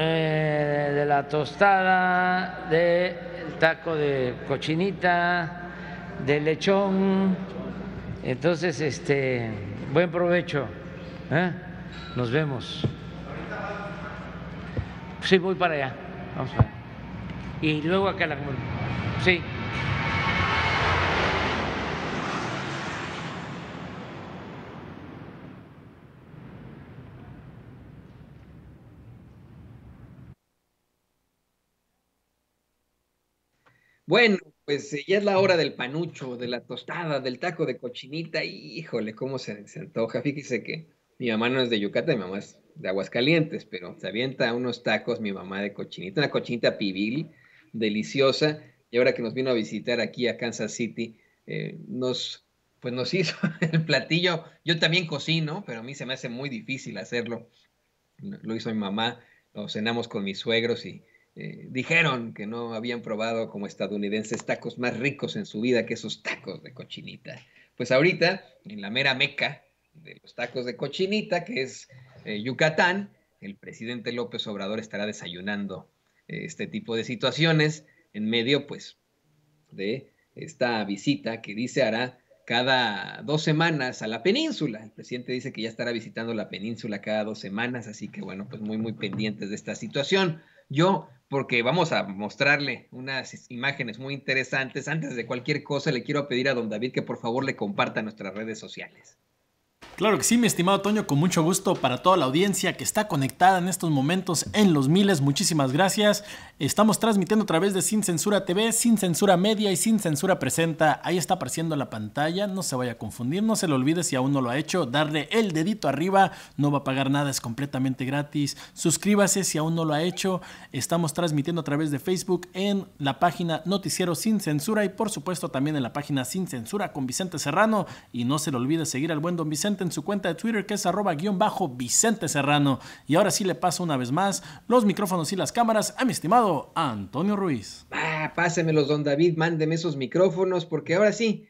Eh, de la tostada, del taco de cochinita, de lechón. Entonces, este, buen provecho. ¿eh? Nos vemos. Sí, voy para allá. Vamos Y luego acá la Sí. Bueno, pues eh, ya es la hora del panucho, de la tostada, del taco de cochinita. híjole, cómo se, antoja. Fíjese que mi mamá no es de Yucatán, mi mamá es de Aguascalientes, pero se avienta unos tacos mi mamá de cochinita, una cochinita pibil, deliciosa. Y ahora que nos vino a visitar aquí a Kansas City, eh, nos, pues nos hizo el platillo. Yo también cocino, pero a mí se me hace muy difícil hacerlo. Lo hizo mi mamá, lo cenamos con mis suegros y eh, dijeron que no habían probado como estadounidenses tacos más ricos en su vida que esos tacos de cochinita. Pues ahorita, en la mera meca de los tacos de cochinita, que es eh, Yucatán, el presidente López Obrador estará desayunando eh, este tipo de situaciones en medio, pues, de esta visita que dice hará cada dos semanas a la península. El presidente dice que ya estará visitando la península cada dos semanas, así que bueno, pues muy, muy pendientes de esta situación. Yo porque vamos a mostrarle unas imágenes muy interesantes. Antes de cualquier cosa, le quiero pedir a don David que por favor le comparta nuestras redes sociales. Claro que sí, mi estimado Toño, con mucho gusto para toda la audiencia que está conectada en estos momentos en los miles. Muchísimas gracias. Estamos transmitiendo a través de Sin Censura TV, Sin Censura Media y Sin Censura Presenta. Ahí está apareciendo la pantalla, no se vaya a confundir, no se lo olvide si aún no lo ha hecho, darle el dedito arriba, no va a pagar nada, es completamente gratis. Suscríbase si aún no lo ha hecho. Estamos transmitiendo a través de Facebook en la página Noticiero Sin Censura y por supuesto también en la página Sin Censura con Vicente Serrano. Y no se lo olvide seguir al buen don Vicente en su cuenta de Twitter que es arroba guión bajo Vicente Serrano. Y ahora sí le paso una vez más los micrófonos y las cámaras a mi estimado Antonio Ruiz. Ah, pásemelos, don David, mándeme esos micrófonos porque ahora sí.